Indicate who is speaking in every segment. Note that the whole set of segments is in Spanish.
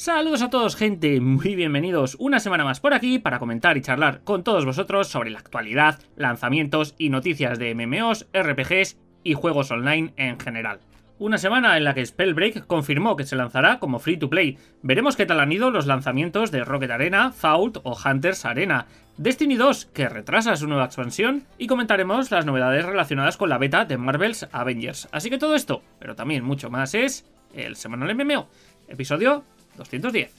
Speaker 1: Saludos a todos gente, muy bienvenidos una semana más por aquí para comentar y charlar con todos vosotros sobre la actualidad, lanzamientos y noticias de MMOs, RPGs y juegos online en general. Una semana en la que Spellbreak confirmó que se lanzará como free to play. Veremos qué tal han ido los lanzamientos de Rocket Arena, Fault o Hunters Arena, Destiny 2, que retrasa su nueva expansión, y comentaremos las novedades relacionadas con la beta de Marvel's Avengers. Así que todo esto, pero también mucho más, es el semanal MMO, episodio 210.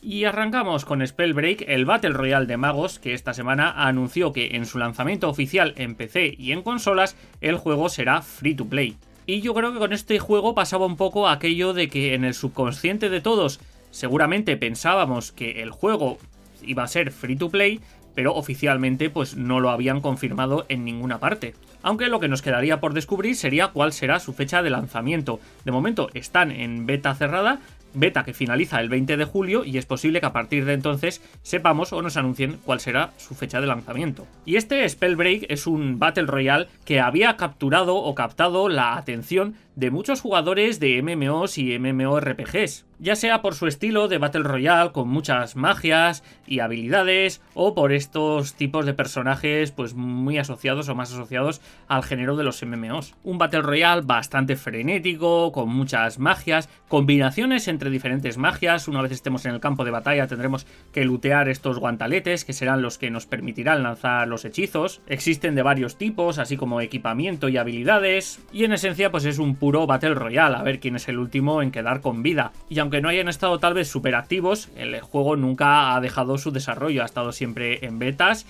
Speaker 1: Y arrancamos con Spellbreak, el Battle Royale de magos, que esta semana anunció que en su lanzamiento oficial en PC y en consolas, el juego será free to play. Y yo creo que con este juego pasaba un poco aquello de que en el subconsciente de todos seguramente pensábamos que el juego iba a ser free to play, pero oficialmente pues no lo habían confirmado en ninguna parte. Aunque lo que nos quedaría por descubrir sería cuál será su fecha de lanzamiento. De momento están en beta cerrada, beta que finaliza el 20 de julio y es posible que a partir de entonces sepamos o nos anuncien cuál será su fecha de lanzamiento. Y este Spellbreak es un Battle Royale que había capturado o captado la atención de muchos jugadores de MMOs y MMORPGs ya sea por su estilo de Battle Royale con muchas magias y habilidades, o por estos tipos de personajes pues muy asociados o más asociados al género de los MMOs. Un Battle Royale bastante frenético, con muchas magias, combinaciones entre diferentes magias, una vez estemos en el campo de batalla tendremos que lootear estos guantaletes, que serán los que nos permitirán lanzar los hechizos, existen de varios tipos, así como equipamiento y habilidades, y en esencia pues es un puro Battle Royale, a ver quién es el último en quedar con vida aunque no hayan estado tal vez súper activos, el juego nunca ha dejado su desarrollo, ha estado siempre en betas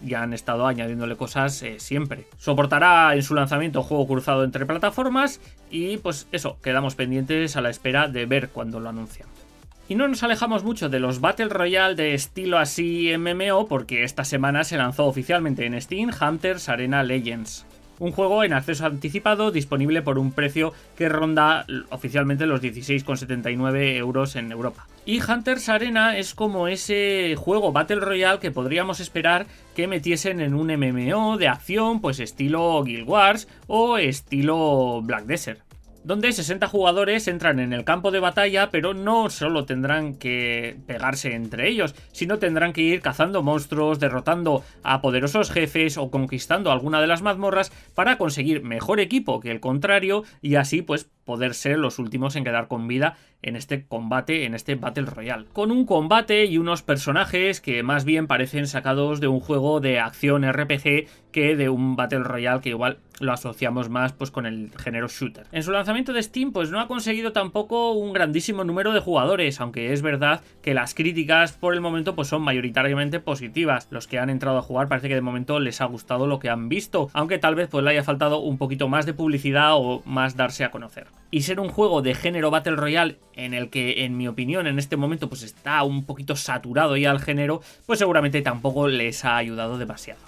Speaker 1: y, han estado añadiéndole cosas eh, siempre. Soportará en su lanzamiento juego cruzado entre plataformas y pues eso, quedamos pendientes a la espera de ver cuando lo anuncian. Y no nos alejamos mucho de los Battle Royale de estilo así MMO porque esta semana se lanzó oficialmente en Steam Hunters Arena Legends. Un juego en acceso anticipado disponible por un precio que ronda oficialmente los 16,79 euros en Europa. Y Hunters Arena es como ese juego Battle Royale que podríamos esperar que metiesen en un MMO de acción, pues estilo Guild Wars o estilo Black Desert donde 60 jugadores entran en el campo de batalla, pero no solo tendrán que pegarse entre ellos, sino tendrán que ir cazando monstruos, derrotando a poderosos jefes o conquistando alguna de las mazmorras para conseguir mejor equipo que el contrario y así pues poder ser los últimos en quedar con vida en este combate, en este Battle Royale. Con un combate y unos personajes que más bien parecen sacados de un juego de acción RPG que de un Battle Royale que igual lo asociamos más pues con el género shooter. En su lanzamiento de Steam pues no ha conseguido tampoco un grandísimo número de jugadores, aunque es verdad que las críticas por el momento pues son mayoritariamente positivas. Los que han entrado a jugar parece que de momento les ha gustado lo que han visto, aunque tal vez pues le haya faltado un poquito más de publicidad o más darse a conocer. Y ser un juego de género Battle Royale en el que, en mi opinión, en este momento pues está un poquito saturado ya el género, pues seguramente tampoco les ha ayudado demasiado.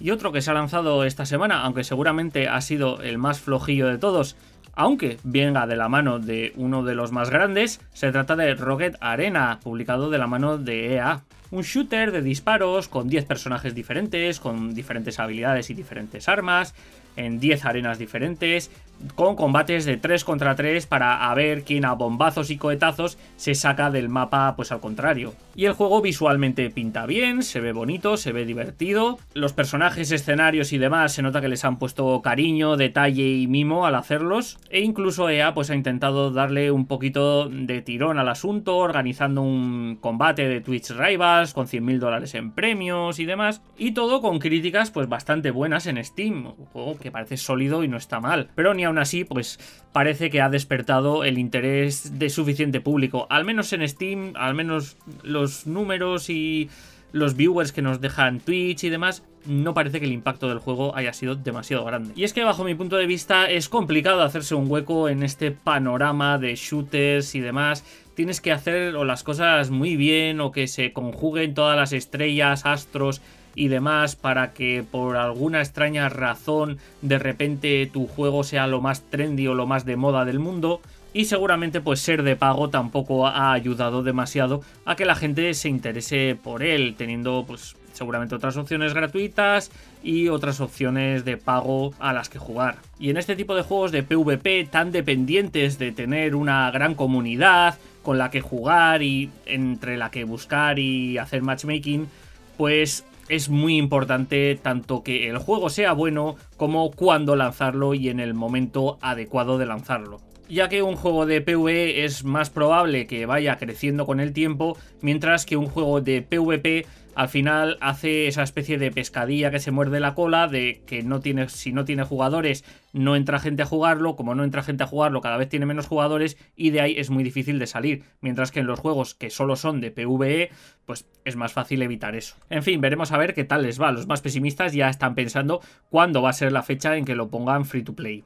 Speaker 1: Y otro que se ha lanzado esta semana, aunque seguramente ha sido el más flojillo de todos, aunque venga de la mano de uno de los más grandes, se trata de Rocket Arena, publicado de la mano de EA. Un shooter de disparos con 10 personajes diferentes, con diferentes habilidades y diferentes armas, en 10 arenas diferentes, con combates de 3 contra 3 para a ver quién a bombazos y cohetazos se saca del mapa pues al contrario. Y el juego visualmente pinta bien, se ve bonito, se ve divertido, los personajes, escenarios y demás se nota que les han puesto cariño, detalle y mimo al hacerlos, e incluso EA pues ha intentado darle un poquito de tirón al asunto, organizando un combate de Twitch Rivals con 100.000 dólares en premios y demás, y todo con críticas pues bastante buenas en Steam, un juego que parece sólido y no está mal, pero ni a aún así, pues parece que ha despertado el interés de suficiente público. Al menos en Steam, al menos los números y los viewers que nos dejan Twitch y demás, no parece que el impacto del juego haya sido demasiado grande. Y es que bajo mi punto de vista es complicado hacerse un hueco en este panorama de shooters y demás. Tienes que hacer o las cosas muy bien o que se conjuguen todas las estrellas, astros y demás para que por alguna extraña razón de repente tu juego sea lo más trendy o lo más de moda del mundo. Y seguramente pues ser de pago tampoco ha ayudado demasiado a que la gente se interese por él, teniendo pues seguramente otras opciones gratuitas y otras opciones de pago a las que jugar. Y en este tipo de juegos de PvP tan dependientes de tener una gran comunidad con la que jugar y entre la que buscar y hacer matchmaking, pues es muy importante tanto que el juego sea bueno como cuándo lanzarlo y en el momento adecuado de lanzarlo ya que un juego de PvE es más probable que vaya creciendo con el tiempo, mientras que un juego de PvP al final hace esa especie de pescadilla que se muerde la cola, de que no tiene, si no tiene jugadores no entra gente a jugarlo, como no entra gente a jugarlo cada vez tiene menos jugadores y de ahí es muy difícil de salir, mientras que en los juegos que solo son de PvE, pues es más fácil evitar eso. En fin, veremos a ver qué tal les va, los más pesimistas ya están pensando cuándo va a ser la fecha en que lo pongan free to play.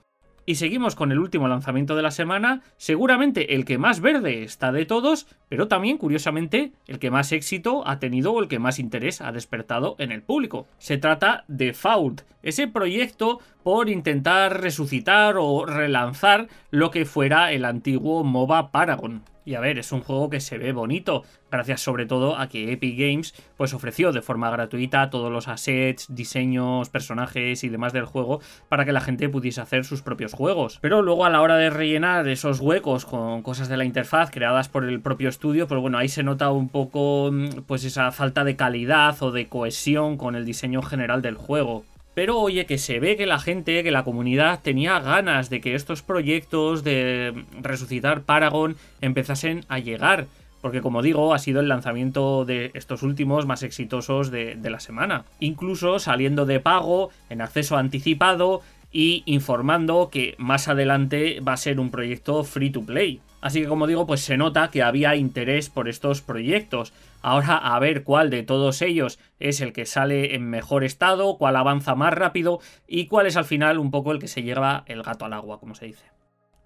Speaker 1: Y seguimos con el último lanzamiento de la semana, seguramente el que más verde está de todos, pero también, curiosamente, el que más éxito ha tenido o el que más interés ha despertado en el público. Se trata de Fault, ese proyecto por intentar resucitar o relanzar lo que fuera el antiguo MOBA Paragon. Y a ver, es un juego que se ve bonito, gracias sobre todo a que Epic Games pues ofreció de forma gratuita todos los assets, diseños, personajes y demás del juego para que la gente pudiese hacer sus propios juegos. Pero luego a la hora de rellenar esos huecos con cosas de la interfaz creadas por el propio estudio, pues bueno, ahí se nota un poco mm, pues esa falta de calidad o de cohesión con el diseño general del juego. Pero oye, que se ve que la gente, que la comunidad tenía ganas de que estos proyectos de resucitar Paragon empezasen a llegar. Porque como digo, ha sido el lanzamiento de estos últimos más exitosos de, la semana. Incluso saliendo de pago, en acceso anticipado y informando que más adelante va a ser un proyecto free to play. Así que como digo, pues se nota que había interés por estos proyectos. Ahora a ver cuál de todos ellos es el que sale en mejor estado, cuál avanza más rápido y cuál es al final un poco el que se lleva el gato al agua, como se dice.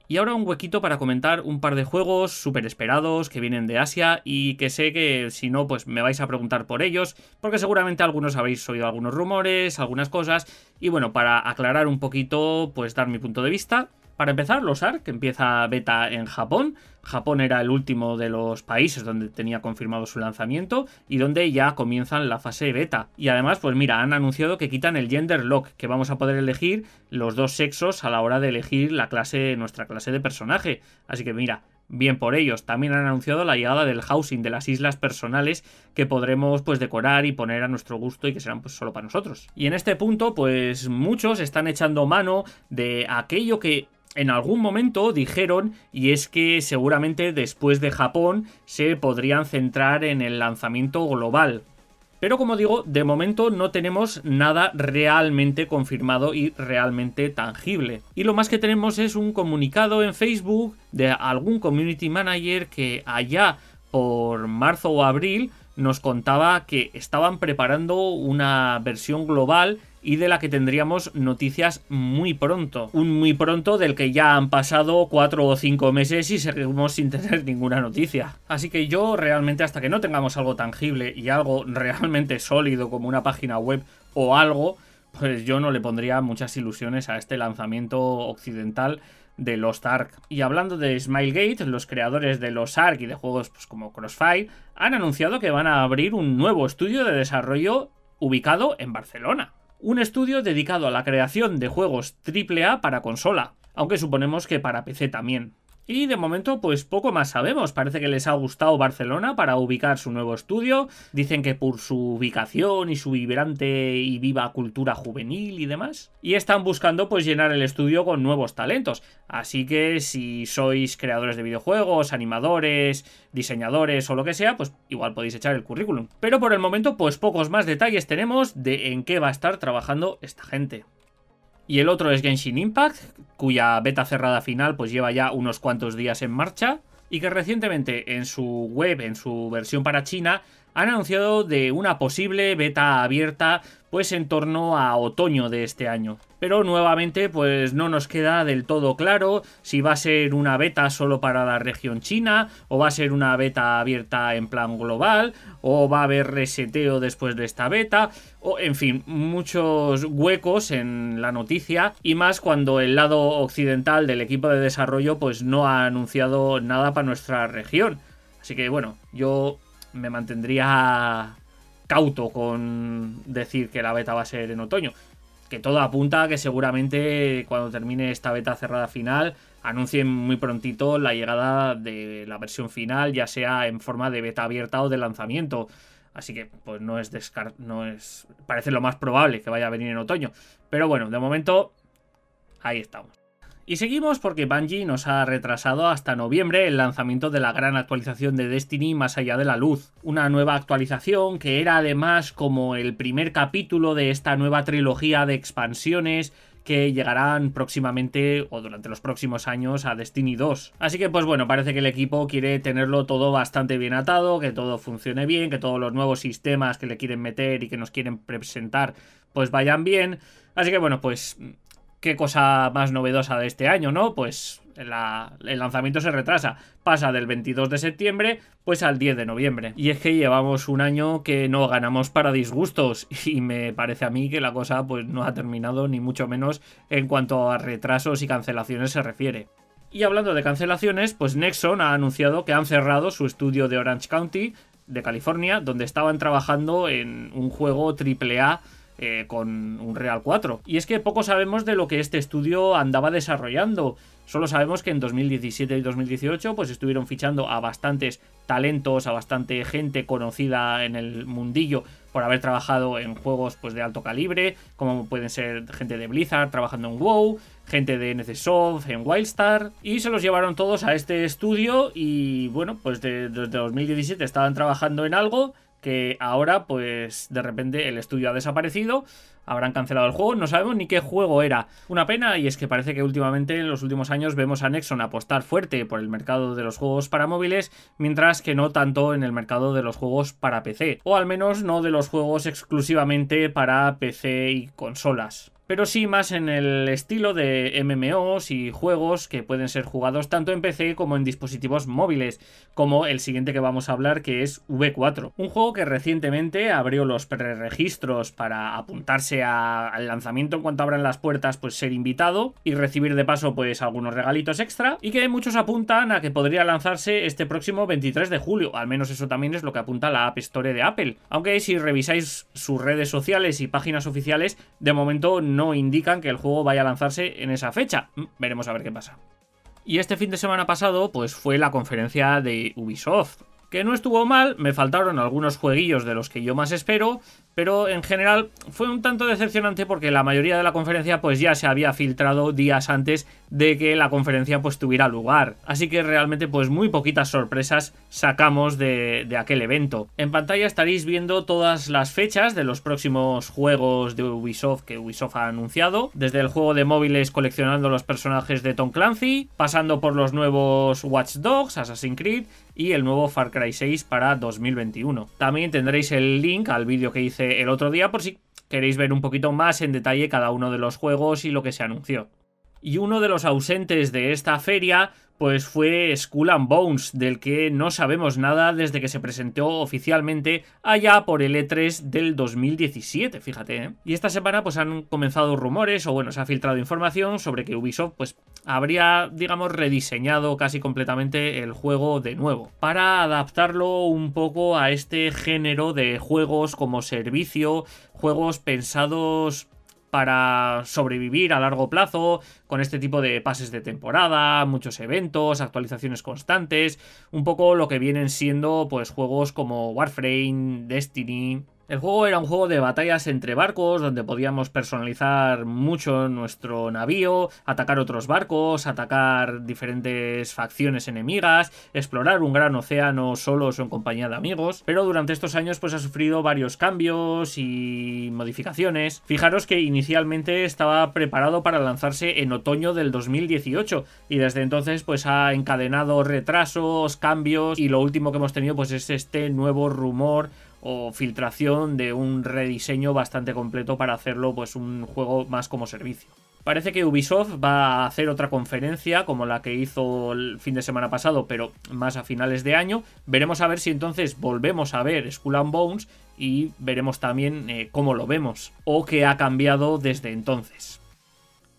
Speaker 1: Y ahora un huequito para comentar un par de juegos súper esperados que vienen de Asia y que sé que si no, pues me vais a preguntar por ellos, porque seguramente algunos habéis oído algunos rumores, algunas cosas, y bueno, para aclarar un poquito, pues dar mi punto de vista para empezar, los ARC, que empieza beta en Japón. Japón era el último de los países donde tenía confirmado su lanzamiento y donde ya comienzan la fase beta. Y además, pues mira, han anunciado que quitan el gender lock, que vamos a poder elegir los dos sexos a la hora de elegir la clase, nuestra clase de personaje. Así que mira, bien por ellos. También han anunciado la llegada del housing, de las islas personales que podremos pues decorar y poner a nuestro gusto y que serán pues solo para nosotros. Y en este punto pues muchos están echando mano de aquello que en algún momento dijeron, y es que seguramente después de Japón se podrían centrar en el lanzamiento global. Pero como digo, de momento no tenemos nada realmente confirmado y realmente tangible. Y lo más que tenemos es un comunicado en Facebook de algún community manager que allá por marzo o abril nos contaba que estaban preparando una versión global y de la que tendríamos noticias muy pronto. Un muy pronto del que ya han pasado cuatro o cinco meses y seguimos sin tener ninguna noticia. Así que yo realmente hasta que no tengamos algo tangible y algo realmente sólido como una página web o algo, pues yo no le pondría muchas ilusiones a este lanzamiento occidental de Lost Ark. Y hablando de Smilegate, los creadores de Lost Ark y de juegos pues, como Crossfire han anunciado que van a abrir un nuevo estudio de desarrollo ubicado en Barcelona. Un estudio dedicado a la creación de juegos AAA para consola, aunque suponemos que para PC también. Y de momento, pues poco más sabemos. Parece que les ha gustado Barcelona para ubicar su nuevo estudio. Dicen que por su ubicación y su vibrante y viva cultura juvenil y demás. Y están buscando pues llenar el estudio con nuevos talentos. Así que si sois creadores de videojuegos, animadores, diseñadores o lo que sea, pues igual podéis echar el currículum. Pero por el momento, pues pocos más detalles tenemos de en qué va a estar trabajando esta gente. Y el otro es Genshin Impact, cuya beta cerrada final pues lleva ya unos cuantos días en marcha y que recientemente en su web, en su versión para China, han anunciado de una posible beta abierta pues en torno a otoño de este año. Pero nuevamente pues no nos queda del todo claro si va a ser una beta solo para la región china o va a ser una beta abierta en plan global o va a haber reseteo después de esta beta o en fin, muchos huecos en la noticia y más cuando el lado occidental del equipo de desarrollo pues no ha anunciado nada para nuestra región. Así que bueno, yo me mantendría cauto con decir que la beta va a ser en otoño. Que todo apunta a que seguramente cuando termine esta beta cerrada final anuncien muy prontito la llegada de la versión final, ya sea en forma de beta abierta o de lanzamiento. Así que, pues no es no es. Parece lo más probable que vaya a venir en otoño. Pero bueno, de momento, ahí estamos. Y seguimos porque Bungie nos ha retrasado hasta noviembre el lanzamiento de la gran actualización de Destiny Más allá de la luz, una nueva actualización que era además como el primer capítulo de esta nueva trilogía de expansiones que llegarán próximamente o durante los próximos años a Destiny 2. Así que pues bueno, parece que el equipo quiere tenerlo todo bastante bien atado, que todo funcione bien, que todos los nuevos sistemas que le quieren meter y que nos quieren presentar pues vayan bien. Así que bueno, pues qué cosa más novedosa de este año, ¿no? Pues el lanzamiento se retrasa, pasa del 22 de septiembre pues al 10 de noviembre. Y es que llevamos un año que no ganamos para disgustos y me parece a mí que la cosa pues no ha terminado ni mucho menos en cuanto a retrasos y cancelaciones se refiere. Y hablando de cancelaciones, pues Nexon ha anunciado que han cerrado su estudio de Orange County de California, donde estaban trabajando en un juego AAA eh, con un Real 4. Y es que poco sabemos de lo que este estudio andaba desarrollando. Solo sabemos que en 2017 y 2018 pues estuvieron fichando a bastantes talentos, a bastante gente conocida en el mundillo por haber trabajado en juegos pues de alto calibre, como pueden ser gente de Blizzard trabajando en WoW, gente de NCSoft, en Wildstar, y se los llevaron todos a este estudio y bueno, pues desde 2017 estaban trabajando en algo que ahora pues de repente el estudio ha desaparecido, habrán cancelado el juego, no sabemos ni qué juego era. Una pena y es que parece que últimamente en los últimos años vemos a Nexon apostar fuerte por el mercado de los juegos para móviles, mientras que no tanto en el mercado de los juegos para PC, o al menos no de los juegos exclusivamente para PC y consolas pero sí más en el estilo de MMOs y juegos que pueden ser jugados tanto en PC como en dispositivos móviles, como el siguiente que vamos a hablar que es V4, un juego que recientemente abrió los preregistros para apuntarse al lanzamiento en cuanto abran las puertas, pues ser invitado y recibir de paso pues algunos regalitos extra y que muchos apuntan a que podría lanzarse este próximo 23 de julio, al menos eso también es lo que apunta la App Store de Apple, aunque si revisáis sus redes sociales y páginas oficiales, de momento no no indican que el juego vaya a lanzarse en esa fecha. Mm, veremos a ver qué pasa. Y este fin de semana pasado, pues fue la conferencia de Ubisoft, que no estuvo mal, me faltaron algunos jueguillos de los que yo más espero, pero en general fue un tanto decepcionante porque la mayoría de la conferencia pues ya se había filtrado días antes de que la conferencia pues tuviera lugar, así que realmente pues muy poquitas sorpresas sacamos de, de aquel evento. En pantalla estaréis viendo todas las fechas de los próximos juegos de Ubisoft que Ubisoft ha anunciado, desde el juego de móviles coleccionando los personajes de Tom Clancy, pasando por los nuevos Watch Dogs, Assassin's Creed y el nuevo Far Cry 6 para 2021. También tendréis el link al vídeo que hice el otro día por si queréis ver un poquito más en detalle cada uno de los juegos y lo que se anunció. Y uno de los ausentes de esta feria pues fue Skull and Bones, del que no sabemos nada desde que se presentó oficialmente allá por el E3 del 2017, fíjate. ¿eh? Y esta semana pues han comenzado rumores, o bueno, se ha filtrado información sobre que Ubisoft pues habría, digamos, rediseñado casi completamente el juego de nuevo, para adaptarlo un poco a este género de juegos como servicio, juegos pensados para sobrevivir a largo plazo con este tipo de pases de temporada, muchos eventos, actualizaciones constantes, un poco lo que vienen siendo pues juegos como Warframe, Destiny, el juego era un juego de batallas entre barcos, donde podíamos personalizar mucho nuestro navío, atacar otros barcos, atacar diferentes facciones enemigas, explorar un gran océano solos o en compañía de amigos, pero durante estos años pues ha sufrido varios cambios y modificaciones. Fijaros que inicialmente estaba preparado para lanzarse en otoño del 2018 y desde entonces pues ha encadenado retrasos, cambios y lo último que hemos tenido pues es este nuevo rumor o filtración de un rediseño bastante completo para hacerlo pues un juego más como servicio. Parece que Ubisoft va a hacer otra conferencia como la que hizo el fin de semana pasado, pero más a finales de año. Veremos a ver si entonces volvemos a ver Skull and Bones y veremos también eh, cómo lo vemos o qué ha cambiado desde entonces.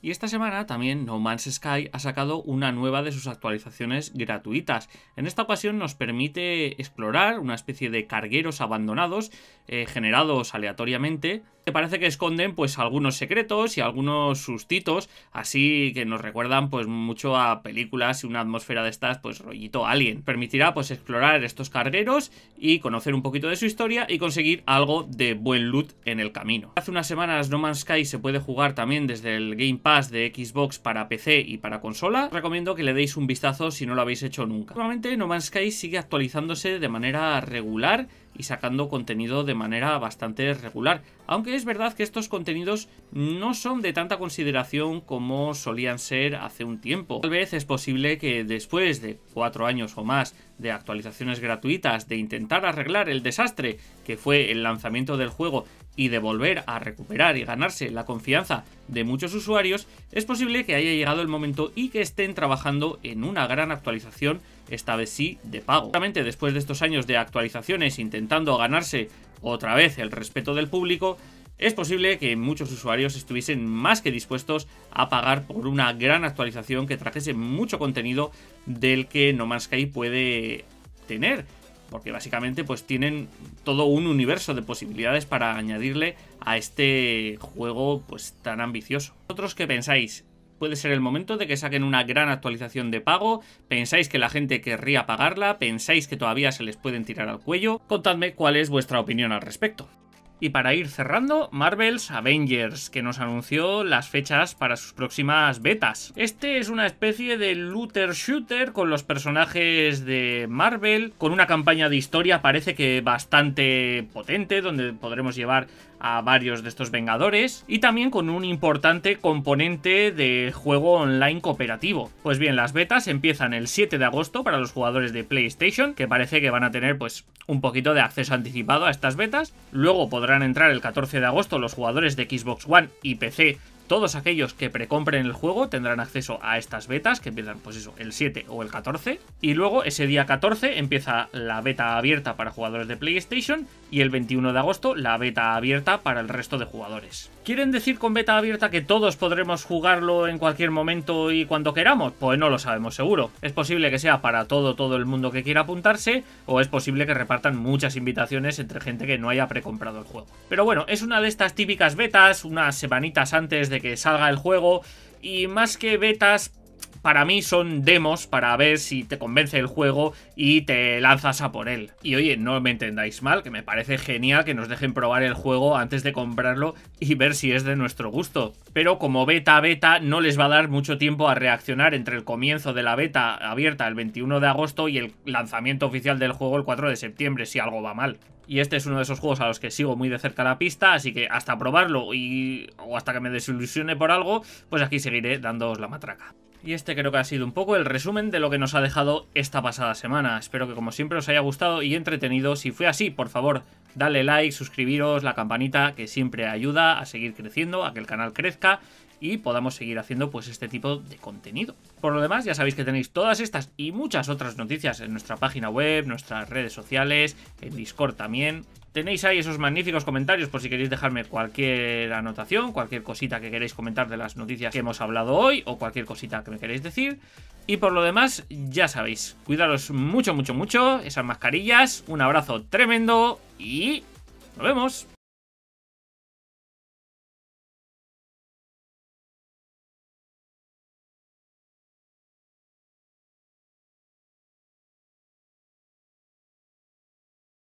Speaker 1: Y esta semana también No Man's Sky ha sacado una nueva de sus actualizaciones gratuitas. En esta ocasión nos permite explorar una especie de cargueros abandonados eh, generados aleatoriamente que parece que esconden pues algunos secretos y algunos sustitos así que nos recuerdan pues mucho a películas y una atmósfera de estas pues rollito alien. Permitirá pues explorar estos cargueros y conocer un poquito de su historia y conseguir algo de buen loot en el camino. Hace unas semanas No Man's Sky se puede jugar también desde el Game Pass de Xbox para PC y para consola, recomiendo que le deis un vistazo si no lo habéis hecho nunca. Normalmente No Man's Sky sigue actualizándose de manera regular y sacando contenido de manera bastante regular. Aunque es verdad que estos contenidos no son de tanta consideración como solían ser hace un tiempo. Tal vez es posible que después de cuatro años o más de actualizaciones gratuitas, de intentar arreglar el desastre que fue el lanzamiento del juego y de volver a recuperar y ganarse la confianza de muchos usuarios, es posible que haya llegado el momento y que estén trabajando en una gran actualización esta vez sí, de pago. Obviamente, después de estos años de actualizaciones intentando ganarse otra vez el respeto del público, es posible que muchos usuarios estuviesen más que dispuestos a pagar por una gran actualización que trajese mucho contenido del que No Man's Sky puede tener porque básicamente pues tienen todo un universo de posibilidades para añadirle a este juego pues tan ambicioso. ¿Vosotros qué pensáis? puede ser el momento de que saquen una gran actualización de pago, pensáis que la gente querría pagarla, pensáis que todavía se les pueden tirar al cuello, contadme cuál es vuestra opinión al respecto. Y para ir cerrando, Marvel's Avengers, que nos anunció las fechas para sus próximas betas. Este es una especie de looter shooter con los personajes de Marvel, con una campaña de historia parece que bastante potente, donde podremos llevar a varios de estos Vengadores y también con un importante componente de juego online cooperativo. Pues bien, las betas empiezan el 7 de agosto para los jugadores de PlayStation, que parece que van a tener pues un poquito de acceso anticipado a estas betas. Luego podrán entrar el 14 de agosto los jugadores de Xbox One y PC todos aquellos que precompren el juego tendrán acceso a estas betas que empiezan pues eso, el 7 o el 14 y luego ese día 14 empieza la beta abierta para jugadores de PlayStation y el 21 de agosto la beta abierta para el resto de jugadores. ¿Quieren decir con beta abierta que todos podremos jugarlo en cualquier momento y cuando queramos? Pues no lo sabemos seguro. Es posible que sea para todo todo el mundo que quiera apuntarse o es posible que repartan muchas invitaciones entre gente que no haya precomprado el juego. Pero bueno, es una de estas típicas betas, unas semanitas antes de que salga el juego y más que betas para mí son demos para ver si te convence el juego y te lanzas a por él. Y oye, no me entendáis mal, que me parece genial que nos dejen probar el juego antes de comprarlo y ver si es de nuestro gusto. Pero como beta beta no les va a dar mucho tiempo a reaccionar entre el comienzo de la beta abierta el 21 de agosto y el lanzamiento oficial del juego el 4 de septiembre, si algo va mal y este es uno de esos juegos a los que sigo muy de cerca la pista, así que hasta probarlo y, o hasta que me desilusione por algo, pues aquí seguiré dándoos la matraca. Y este creo que ha sido un poco el resumen de lo que nos ha dejado esta pasada semana. Espero que como siempre os haya gustado y entretenido. Si fue así, por favor, dale like, suscribiros, la campanita que siempre ayuda a seguir creciendo, a que el canal crezca y podamos seguir haciendo pues este tipo de contenido. Por lo demás, ya sabéis que tenéis todas estas y muchas otras noticias en nuestra página web, nuestras redes sociales, en Discord también. Tenéis ahí esos magníficos comentarios por si queréis dejarme cualquier anotación, cualquier cosita que queréis comentar de las noticias que hemos hablado hoy o cualquier cosita que me queréis decir. Y por lo demás, ya sabéis, cuidaros mucho, mucho, mucho, esas mascarillas, un abrazo tremendo y nos vemos.